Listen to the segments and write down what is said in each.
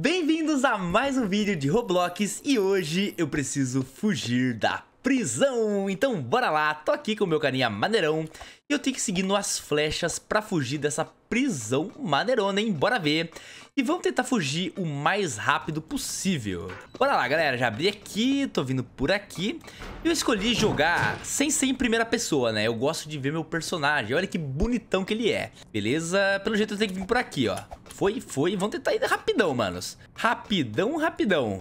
Bem-vindos a mais um vídeo de Roblox e hoje eu preciso fugir da prisão. Então bora lá, tô aqui com o meu carinha maneirão e eu tenho que seguir as flechas pra fugir dessa prisão maneirona, hein? Bora ver. E vamos tentar fugir o mais rápido possível. Bora lá, galera, já abri aqui, tô vindo por aqui. Eu escolhi jogar sem ser em primeira pessoa, né? Eu gosto de ver meu personagem, olha que bonitão que ele é. Beleza? Pelo jeito eu tenho que vir por aqui, ó foi, foi. Vamos tentar ir rapidão, manos. Rapidão, rapidão.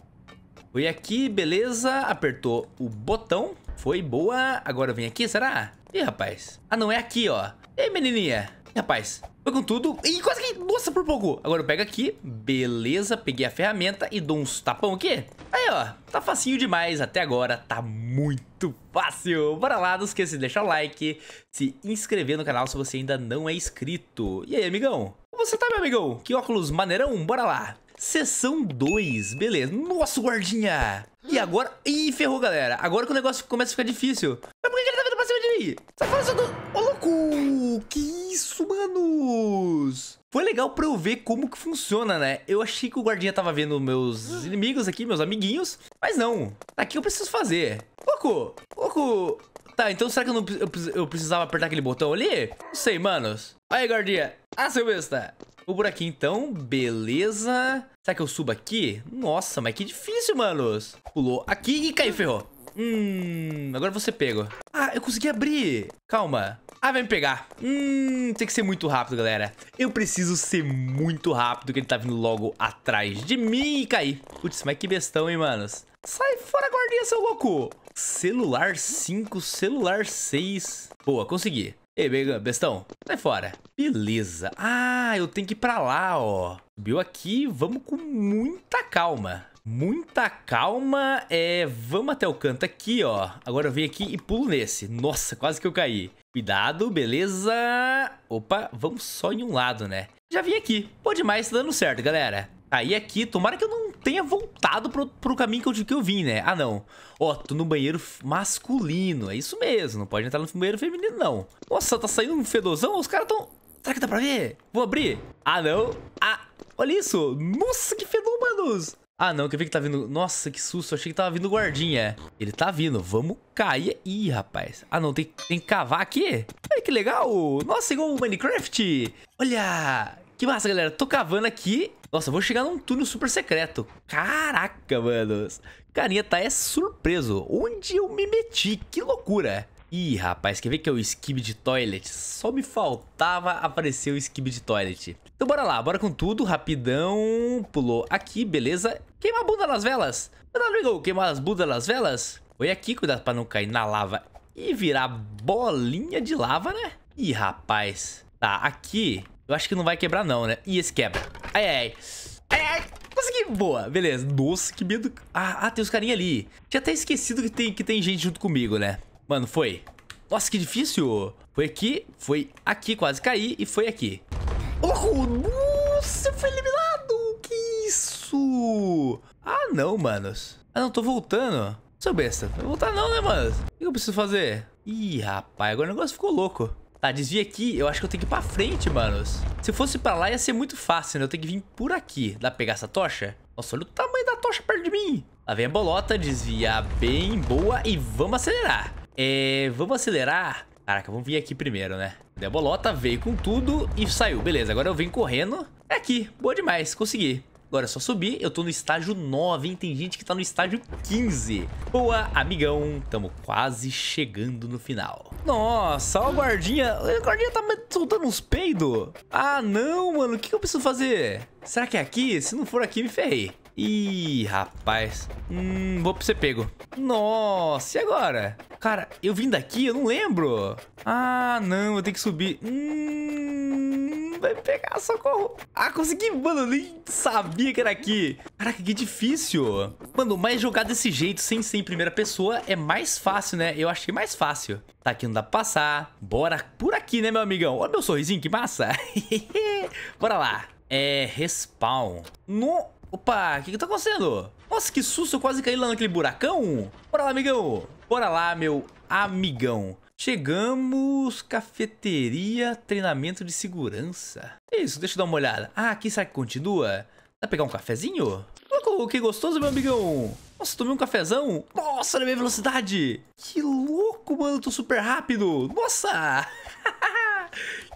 Foi aqui, beleza. Apertou o botão. Foi, boa. Agora vem aqui, será? Ih, rapaz. Ah, não, é aqui, ó. Ei, menininha. Ih, rapaz. Foi com tudo. Ih, quase que... Nossa, por pouco. Agora eu pego aqui. Beleza, peguei a ferramenta e dou uns tapão aqui. Aí, ó. Tá facinho demais até agora. Tá muito fácil. Bora lá, não esqueça de deixar o like, se inscrever no canal se você ainda não é inscrito. E aí, amigão? você tá, meu amigão? Que óculos maneirão, bora lá. Sessão 2, beleza. Nossa, guardinha. E agora... Ih, ferrou, galera. Agora que o negócio começa a ficar difícil. Mas por que ele tá vindo pra cima de mim? Sai fora, Do... Ô, louco! Que isso, manos? Foi legal pra eu ver como que funciona, né? Eu achei que o guardinha tava vendo meus inimigos aqui, meus amiguinhos. Mas não. Aqui eu preciso fazer. Louco! Louco! Tá, então será que eu, não, eu, eu precisava apertar aquele botão ali? Não sei, manos. Aí, guardinha. Ah, seu besta. Vou por aqui, então. Beleza. Será que eu subo aqui? Nossa, mas que difícil, manos. Pulou aqui e caiu, ferrou. Hum, agora você pego. Ah, eu consegui abrir. Calma. Ah, vai me pegar. Hum, tem que ser muito rápido, galera. Eu preciso ser muito rápido, que ele tá vindo logo atrás de mim e cair. Putz, mas que bestão, hein, manos. Sai fora, guardinha, seu louco. Celular 5, celular 6. Boa, consegui. Ei, bestão, sai fora. Beleza. Ah, eu tenho que ir pra lá, ó. Subiu aqui, vamos com muita calma. Muita calma, é... Vamos até o canto aqui, ó. Agora eu venho aqui e pulo nesse. Nossa, quase que eu caí. Cuidado, beleza. Opa, vamos só em um lado, né? Já vim aqui. Pô demais, tá dando certo, galera. Aí aqui, tomara que eu não tenha voltado pro, pro caminho que eu, que eu vim, né? Ah, não. Ó, tô no banheiro masculino. É isso mesmo. Não pode entrar no banheiro feminino, não. Nossa, tá saindo um fedozão? Os caras tão... Será que dá pra ver? Vou abrir. Ah, não. Ah, olha isso. Nossa, que fenômenos. Ah, não, que ver vi que tá vindo... Nossa, que susto. Eu achei que tava vindo guardinha. Ele tá vindo. Vamos cair. Ih, rapaz. Ah, não. Tem, tem que cavar aqui? Olha que legal. Nossa, igual o Minecraft. Olha... Que massa, galera. Tô cavando aqui nossa, vou chegar num túnel super secreto. Caraca, mano. Carinha tá é surpreso. Onde eu me meti? Que loucura. Ih, rapaz, quer ver que é o skib de toilet? Só me faltava aparecer o skib de toilet. Então bora lá, bora com tudo, rapidão. Pulou aqui, beleza. Queima a bunda nas velas. Amigo, queimar as bundas nas velas. Foi aqui, cuidado pra não cair na lava e virar bolinha de lava, né? Ih, rapaz. Tá, aqui eu acho que não vai quebrar não, né? E esse quebra. Ai, ai, ai. Ai, Consegui. Boa. Beleza. Nossa, que medo. Ah, ah tem os carinha ali. Tinha até esquecido que tem, que tem gente junto comigo, né? Mano, foi. Nossa, que difícil. Foi aqui, foi aqui, quase caí e foi aqui. Oh, nossa, foi eliminado. Que isso? Ah, não, manos. Ah, não, tô voltando. Seu besta, não vou voltar não, né, mano? O que eu preciso fazer? Ih, rapaz, agora o negócio ficou louco. Tá, desvia aqui. Eu acho que eu tenho que ir pra frente, manos. Se fosse pra lá, ia ser muito fácil, né? Eu tenho que vir por aqui. Dá pra pegar essa tocha? Nossa, olha o tamanho da tocha perto de mim. Lá vem a bolota. Desviar bem boa. E vamos acelerar. É... Vamos acelerar. Caraca, vamos vir aqui primeiro, né? Deu a bolota? Veio com tudo e saiu. Beleza, agora eu venho correndo. É aqui. Boa demais. Consegui. Agora é só subir, eu tô no estágio 9, hein? Tem gente que tá no estágio 15. Boa, amigão. Tamo quase chegando no final. Nossa, ó o guardinha. O guardinha tá soltando uns peidos. Ah, não, mano. O que, que eu preciso fazer? Será que é aqui? Se não for aqui, me ferrei. Ih, rapaz. Hum, vou pra ser pego. Nossa, e agora? Cara, eu vim daqui, eu não lembro. Ah, não, eu tenho que subir. Hum, vai pegar, socorro. Ah, consegui, mano, eu nem sabia que era aqui. Caraca, que difícil. Mano, mas jogar desse jeito, sem ser em primeira pessoa, é mais fácil, né? Eu achei mais fácil. Tá aqui, não dá pra passar. Bora por aqui, né, meu amigão? Olha meu sorrisinho, que massa. Bora lá. É, respawn. No... Opa, o que que tá acontecendo? Nossa, que susto, eu quase caí lá naquele buracão. Bora lá, amigão. Bora lá, meu amigão. Chegamos, cafeteria, treinamento de segurança. É isso, deixa eu dar uma olhada. Ah, aqui será que continua? Dá pra pegar um cafezinho? Louco, que gostoso, meu amigão. Nossa, tomei um cafezão. Nossa, olha a minha velocidade. Que louco, mano, tô super rápido. Nossa.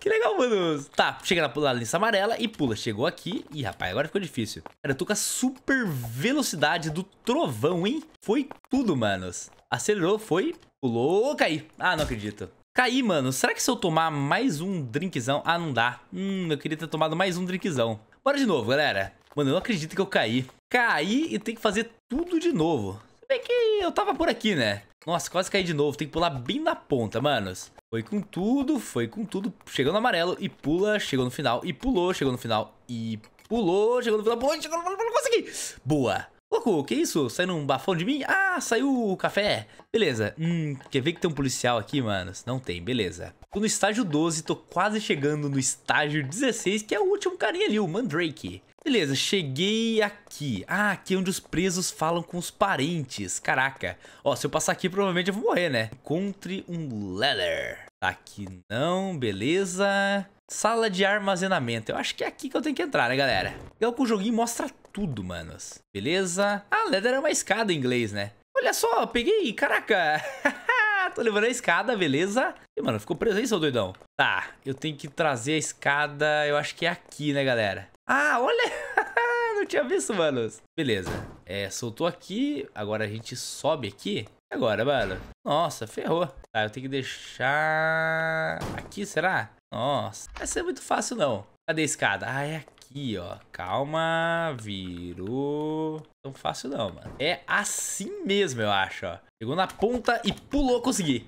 Que legal, mano. Tá, chega na, na lista amarela e pula. Chegou aqui. Ih, rapaz, agora ficou difícil. Cara, eu tô com a super velocidade do trovão, hein? Foi tudo, manos. Acelerou, foi, pulou, cai. Ah, não acredito. Caí, mano. Será que se eu tomar mais um drinkzão... Ah, não dá. Hum, eu queria ter tomado mais um drinkzão. Bora de novo, galera. Mano, eu não acredito que eu caí. Caí e tem que fazer tudo de novo. Se bem que eu tava por aqui, né? Nossa, quase caí de novo. Tem que pular bem na ponta, manos. Foi com tudo, foi com tudo. Chegou no amarelo e pula, chegou no final e pulou, chegou no final e pulou, chegou no final, pulou, chegou no final, consegui! Boa! louco, que isso? Saindo um bafão de mim? Ah, saiu o café. Beleza. Hum, quer ver que tem um policial aqui, mano? Não tem, beleza. Tô no estágio 12, tô quase chegando no estágio 16, que é o último carinha ali, o Mandrake. Beleza, cheguei aqui. Ah, aqui é onde os presos falam com os parentes. Caraca. Ó, se eu passar aqui, provavelmente eu vou morrer, né? Encontre um leather. Aqui não, beleza. Sala de armazenamento. Eu acho que é aqui que eu tenho que entrar, né, galera? Legal que o joguinho mostra tudo, manos. Beleza? Ah, Leather é uma escada em inglês, né? Olha só, peguei. Caraca. Tô levando a escada, beleza? Ih, mano, ficou preso aí, seu doidão. Tá, eu tenho que trazer a escada. Eu acho que é aqui, né, galera? Ah, olha. Não tinha visto, manos. Beleza. É, soltou aqui. Agora a gente sobe aqui. Agora, mano. Nossa, ferrou. Tá, eu tenho que deixar... Aqui, será? Nossa. Vai ser muito fácil, não. Cadê a escada? Ah, é aqui, ó. Calma, virou. É tão fácil não, mano. É assim mesmo, eu acho, ó. Pegou na ponta e pulou, consegui.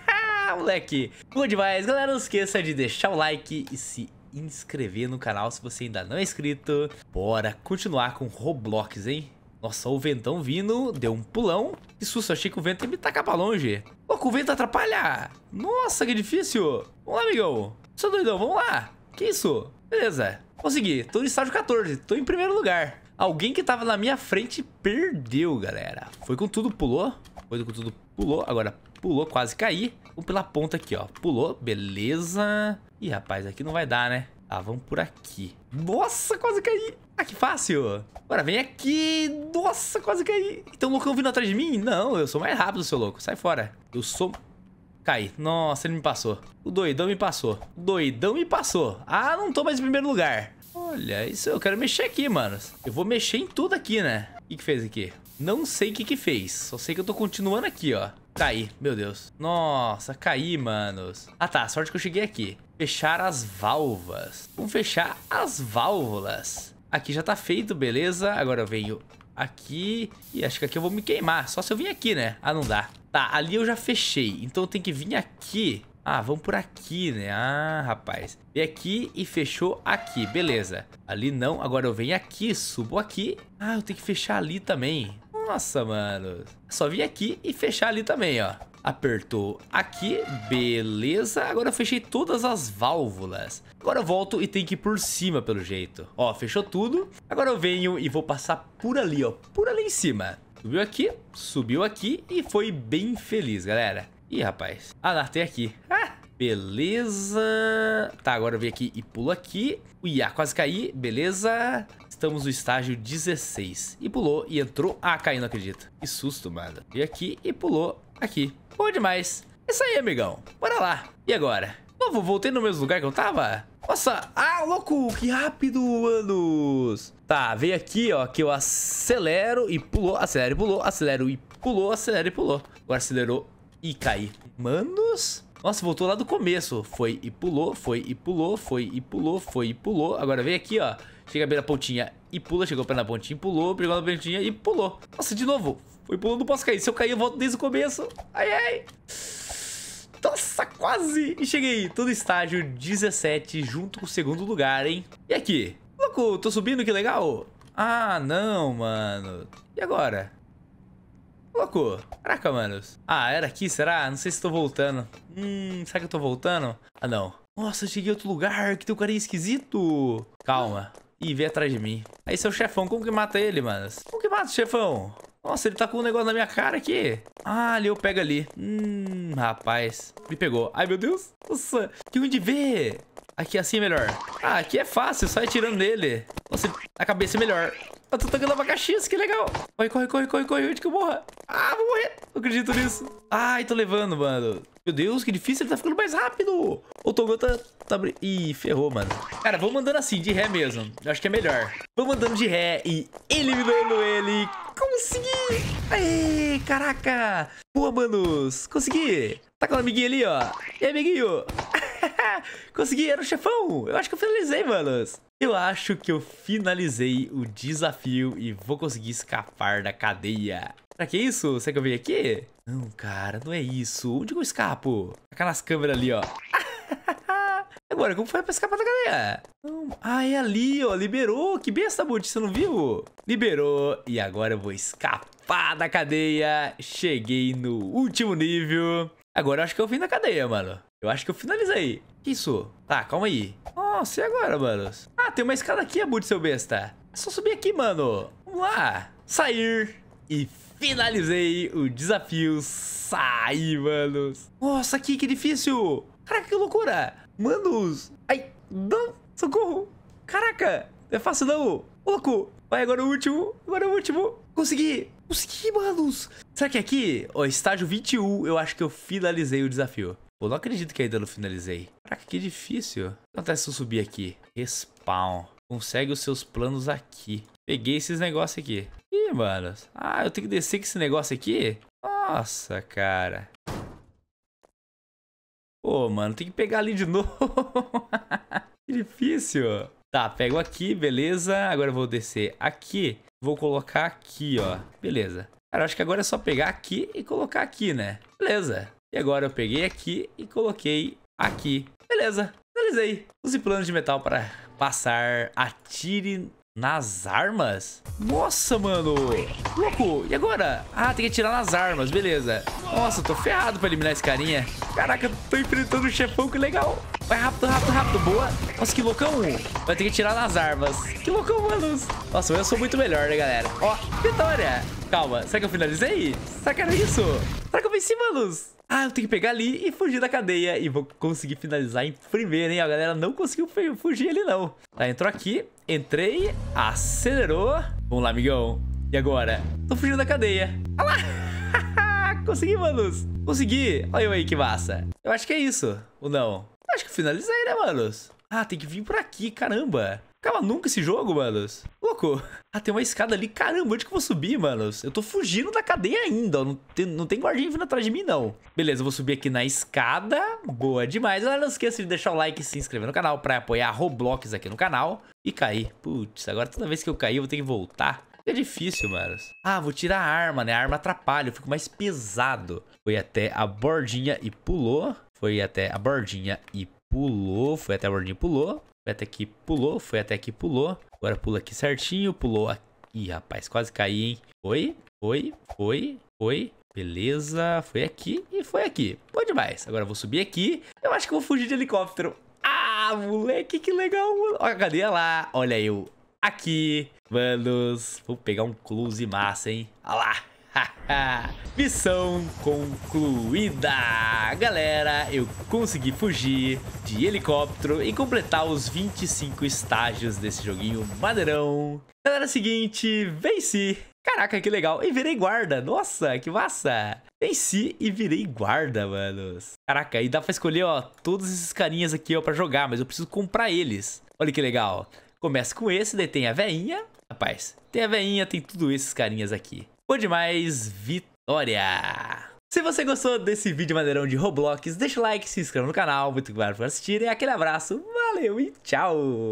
moleque. Bom demais. Galera, não esqueça de deixar o like e se inscrever no canal se você ainda não é inscrito. Bora continuar com Roblox, hein? Nossa, o ventão vindo, deu um pulão. Que susto, achei que o vento ia me tacar pra longe. com o vento atrapalha. Nossa, que difícil. Vamos lá, amigão. Seu doidão, vamos lá. Que isso? Beleza. Consegui. Tô no estágio 14. Tô em primeiro lugar. Alguém que tava na minha frente perdeu, galera. Foi com tudo, pulou. Foi com tudo, pulou. Agora pulou, quase caí. Vamos pela ponta aqui, ó. Pulou, beleza. Ih, rapaz, aqui não vai dar, né? Ah, vamos por aqui. Nossa, quase caí. Ah, que fácil. Bora, vem aqui. Nossa, quase caí. Então o loucão vindo atrás de mim? Não, eu sou mais rápido, seu louco. Sai fora. Eu sou... Cai. Nossa, ele me passou. O doidão me passou. O doidão me passou. Ah, não tô mais em primeiro lugar. Olha, isso eu quero mexer aqui, mano. Eu vou mexer em tudo aqui, né? O que, que fez aqui? Não sei o que que fez. Só sei que eu tô continuando aqui, ó. Caí, meu Deus. Nossa, caí, manos. Ah, tá. Sorte que eu cheguei aqui. Fechar as válvulas. Vamos fechar as válvulas. Aqui já tá feito, beleza? Agora eu venho aqui. E acho que aqui eu vou me queimar. Só se eu vim aqui, né? Ah, não dá. Tá, ali eu já fechei. Então eu tenho que vir aqui. Ah, vamos por aqui, né? Ah, rapaz. Vem aqui e fechou aqui. Beleza. Ali não. Agora eu venho aqui, subo aqui. Ah, eu tenho que fechar ali também. Nossa, mano. Só vim aqui e fechar ali também, ó. Apertou aqui, beleza. Agora eu fechei todas as válvulas. Agora eu volto e tenho que ir por cima, pelo jeito. Ó, fechou tudo. Agora eu venho e vou passar por ali, ó, por ali em cima. Subiu aqui, subiu aqui e foi bem feliz, galera. Ih, rapaz. Ah, lá, tem aqui. Ah, beleza. Tá, agora eu venho aqui e pulo aqui. ui ah quase caí, beleza. Estamos no estágio 16. E pulou e entrou. Ah, caiu, não acredito. Que susto, mano. e aqui e pulou aqui. Bom demais. É isso aí, amigão. Bora lá. E agora? Novo, voltei no mesmo lugar que eu tava? Nossa, ah, louco, que rápido, manos. Tá, veio aqui, ó, que eu acelero e pulou, acelero e pulou, acelero e pulou, acelero e pulou. Agora acelerou e caí. Manos, nossa, voltou lá do começo. Foi e pulou, foi e pulou, foi e pulou, foi e pulou. Agora veio aqui, ó, chega bem na pontinha e pula, chegou o na pontinha e pulou, pegou na pontinha e pulou. Nossa, de novo, foi pulando, não posso cair. Se eu cair, eu volto desde o começo. Ai, ai. Nossa, quase! E cheguei todo estágio 17, junto com o segundo lugar, hein? E aqui? Louco, tô subindo, que legal. Ah, não, mano. E agora? Louco. Caraca, manos. Ah, era aqui, será? Não sei se tô voltando. Hum, será que eu tô voltando? Ah, não. Nossa, cheguei em outro lugar, que tem um carinha esquisito. Calma. Ih, vem atrás de mim. Aí, seu chefão, como que mata ele, manos? Como que mata o chefão? Nossa, ele tá com um negócio na minha cara aqui. Ah, ali eu pego ali. Hum, rapaz. Me pegou. Ai, meu Deus. Nossa, que ruim de ver. Aqui assim é melhor. Ah, aqui é fácil. Só atirando nele. Nossa, a cabeça é melhor. Eu tô tocando abacaxis, que é legal. Corre, corre, corre, corre, corre. Onde que eu morra? Ah, vou morrer. Não acredito nisso. Ai, tô levando, mano. Meu Deus, que difícil, ele tá ficando mais rápido. O Togão tá, tá... Ih, ferrou, mano. Cara, vou mandando assim, de ré mesmo. Eu acho que é melhor. Vou mandando de ré e eliminando ele. Consegui! Aê, caraca! Boa, manos! Consegui! Tá com o amiguinho ali, ó. E aí, amiguinho? Ah, consegui, era o chefão. Eu acho que eu finalizei, manos. Eu acho que eu finalizei o desafio e vou conseguir escapar da cadeia. Será que é isso? Será que eu vim aqui? Não, cara, não é isso. Onde que eu escapo? Aquelas câmeras ali, ó. Agora, como foi pra escapar da cadeia? Não. Ah, é ali, ó. Liberou. Que besta, Bud. Você não viu? Liberou. E agora eu vou escapar da cadeia. Cheguei no último nível. Agora eu acho que é o fim da cadeia, mano. Eu acho que eu finalizei. Que isso? Tá, calma aí. Nossa, e agora, manos? Ah, tem uma escada aqui, Abut, seu besta. É só subir aqui, mano. Vamos lá. Sair. E finalizei o desafio sair, manos. Nossa, aqui, que difícil. Caraca, que loucura. Manos. Ai, não. Socorro. Caraca. Não é fácil, não. Ô, louco. Vai, agora o último. Agora o último. Consegui. Consegui, manos. Será que é aqui, ó, estágio 21, eu acho que eu finalizei o desafio. Pô, não acredito que ainda não finalizei. Caraca, que difícil. O que acontece se eu subir aqui? Respawn. Consegue os seus planos aqui. Peguei esses negócios aqui. Ih, mano. Ah, eu tenho que descer com esse negócio aqui? Nossa, cara. Pô, mano, tem que pegar ali de novo. que difícil. Tá, pego aqui, beleza. Agora eu vou descer aqui. Vou colocar aqui, ó. Beleza. Cara, acho que agora é só pegar aqui e colocar aqui, né? Beleza. E agora eu peguei aqui e coloquei aqui. Beleza, finalizei. Use planos de metal para passar. Atire nas armas? Nossa, mano. Louco, e agora? Ah, tem que atirar nas armas, beleza. Nossa, eu tô ferrado pra eliminar esse carinha. Caraca, eu tô enfrentando o um chefão, que legal. Vai rápido, rápido, rápido, boa. Nossa, que loucão. Vai ter que atirar nas armas. Que loucão, mano. Nossa, eu sou muito melhor, né, galera? Ó, vitória. Calma, será que eu finalizei? Será que era isso? Será que eu venci, manos? Ah, eu tenho que pegar ali e fugir da cadeia. E vou conseguir finalizar em primeiro, hein? A galera não conseguiu fugir ali, não. Tá, entrou aqui. Entrei. Acelerou. Vamos lá, amigão. E agora? Tô fugindo da cadeia. Olha ah lá! Consegui, manos. Consegui. Olha eu aí, que massa. Eu acho que é isso. Ou não? Acho que finalizei, né, manos? Ah, tem que vir por aqui, caramba. Acaba nunca esse jogo, manos. Louco. Ah, tem uma escada ali. Caramba, onde que eu vou subir, manos? Eu tô fugindo da cadeia ainda. Não tem, não tem guardinha vindo atrás de mim, não. Beleza, eu vou subir aqui na escada. Boa demais. Ah, não esqueça de deixar o like e se inscrever no canal pra apoiar Roblox aqui no canal. E cair. Putz, agora toda vez que eu cair, eu vou ter que voltar. É difícil, manos. Ah, vou tirar a arma, né? A arma atrapalha, eu fico mais pesado. Foi até a bordinha e pulou. Foi até a bordinha e pulou. Foi até a bordinha e pulou. Foi até aqui, pulou, foi até aqui, pulou. Agora pula aqui certinho, pulou aqui. Ih, rapaz, quase caí, hein? Foi, foi, foi, foi. Beleza, foi aqui e foi aqui. Bom demais. Agora eu vou subir aqui. Eu acho que vou fugir de helicóptero. Ah, moleque, que legal. Mano. Olha, cadê lá? Olha eu aqui. Manos, vou pegar um close massa, hein? Olha lá. Missão concluída! Galera, eu consegui fugir de helicóptero e completar os 25 estágios desse joguinho madeirão. Galera, é seguinte, venci! Caraca, que legal! E virei guarda! Nossa, que massa! Venci e virei guarda, manos. Caraca, e dá pra escolher, ó, todos esses carinhas aqui, ó, pra jogar, mas eu preciso comprar eles. Olha que legal. Começa com esse, daí tem a veinha. Rapaz, tem a veinha, tem tudo esses carinhas aqui. Boa demais, vitória! Se você gostou desse vídeo maneirão de Roblox, deixa o like, se inscreva no canal, muito obrigado por assistir e aquele abraço, valeu e tchau!